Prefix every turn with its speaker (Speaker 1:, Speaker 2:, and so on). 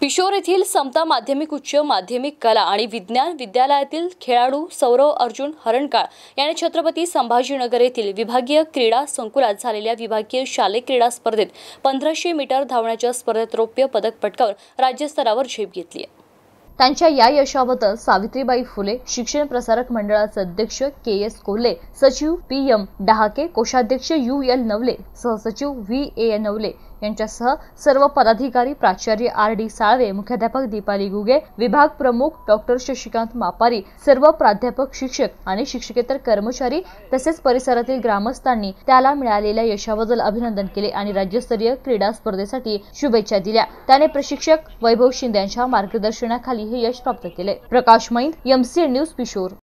Speaker 1: पिशोर येथील समता माध्यमिक उच्च माध्यमिक कला आणि विज्ञान विद्यालयातील खेळाडू सौरव अर्जुन हरणकाळ याने छत्रपती संभाजीनगर येथील विभागीय क्रीडा संकुलात झालेल्या विभागीय शालेय क्रीडा स्पर्धेत पंधराशे मीटर धावण्याच्या स्पर्धेत रौप्य पदक पटकावून राज्यस्तरावर झेप घेतली आहे त्यांच्या या यशाबद्दल सावित्रीबाई फुले शिक्षण प्रसारक मंडळाचे अध्यक्ष के एस कोल्हे सचिव पी एम डहाके कोषाध्यक्ष यू एल नवले सहसचिव व्ही ए नवले यांच्यासह सर्व पदाधिकारी प्राचार्य आर डी साळवे मुख्याध्यापक दीपाली गुगे विभाग प्रमुख डॉक्टर शशिकांत मापारी सर्व प्राध्यापक शिक्षक आणि शिक्षकेतर कर्मचारी तसेच परिसरातील ग्रामस्थांनी त्याला मिळालेल्या यशाबद्दल अभिनंदन केले आणि राज्यस्तरीय क्रीडा स्पर्धेसाठी शुभेच्छा दिल्या त्याने प्रशिक्षक वैभव शिंदे यांच्या मार्गदर्शनाखाली हे यश प्राप्त केले प्रकाश सी एमसीएन न्यूज पिशोर